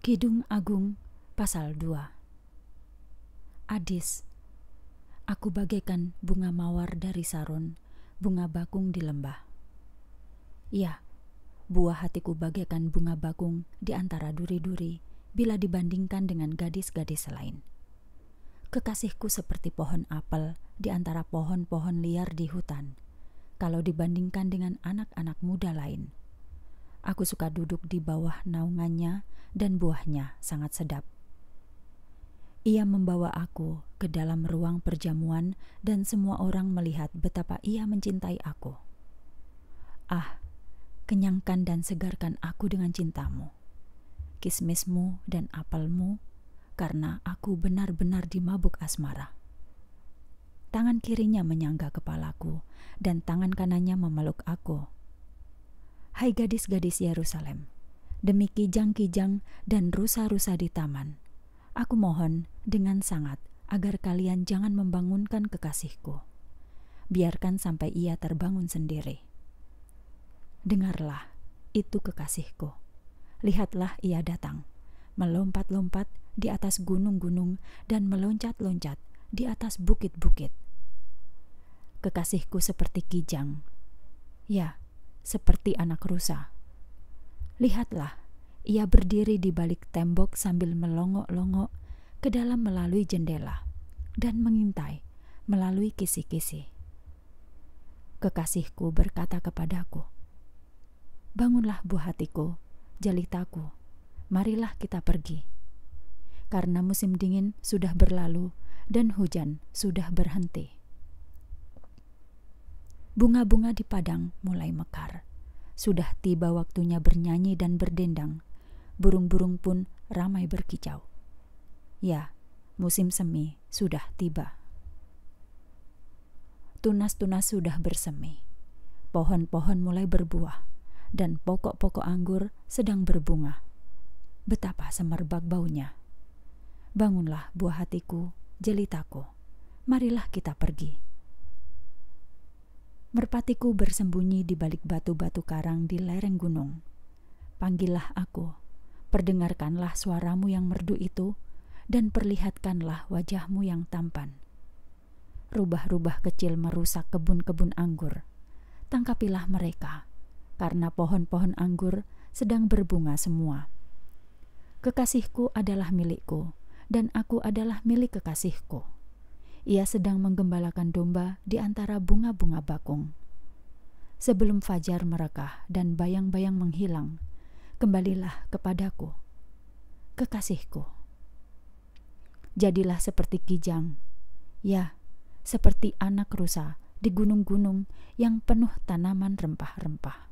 Kidung Agung pasal 2 Adis Aku bagaikan bunga mawar dari sarun, bunga bakung di lembah. Ya, buah hatiku bagaikan bunga bakung di antara duri-duri bila dibandingkan dengan gadis-gadis lain. Kekasihku seperti pohon apel di antara pohon-pohon liar di hutan, kalau dibandingkan dengan anak-anak muda lain – Aku suka duduk di bawah naungannya dan buahnya sangat sedap. Ia membawa aku ke dalam ruang perjamuan dan semua orang melihat betapa ia mencintai aku. Ah, kenyangkan dan segarkan aku dengan cintamu. Kismismu dan apelmu, karena aku benar-benar dimabuk asmara. Tangan kirinya menyangga kepalaku, dan tangan kanannya memeluk aku Hai gadis-gadis Yerusalem, demi kijang-kijang dan rusa-rusa di taman, aku mohon dengan sangat agar kalian jangan membangunkan kekasihku. Biarkan sampai ia terbangun sendiri. Dengarlah, itu kekasihku. Lihatlah ia datang, melompat-lompat di atas gunung-gunung dan meloncat-loncat di atas bukit-bukit. Kekasihku seperti kijang. Ya, seperti anak rusa. Lihatlah, ia berdiri di balik tembok sambil melongo-longo ke dalam melalui jendela dan mengintai melalui kisi-kisi. Kekasihku berkata kepadaku, Bangunlah buah hatiku, jelitaku, marilah kita pergi. Karena musim dingin sudah berlalu dan hujan sudah berhenti bunga-bunga di padang mulai mekar. Sudah tiba waktunya bernyanyi dan berdendang. Burung-burung pun ramai berkicau. Ya, musim semi sudah tiba. Tunas-tunas sudah bersemi. Pohon-pohon mulai berbuah dan pokok-pokok anggur sedang berbunga. Betapa semerbak baunya. Bangunlah buah hatiku, jelitaku. Marilah kita pergi Merpatiku bersembunyi di balik batu-batu karang di lereng gunung. Panggillah aku, perdengarkanlah suaramu yang merdu itu, dan perlihatkanlah wajahmu yang tampan. Rubah-rubah kecil merusak kebun-kebun anggur. Tangkapilah mereka, karena pohon-pohon anggur sedang berbunga semua. Kekasihku adalah milikku, dan aku adalah milik kekasihku. Ia sedang menggembalakan domba di antara bunga-bunga bakung. Sebelum fajar merekah dan bayang-bayang menghilang, kembalilah kepadaku, kekasihku. Jadilah seperti kijang, ya, seperti anak rusa di gunung-gunung yang penuh tanaman rempah-rempah.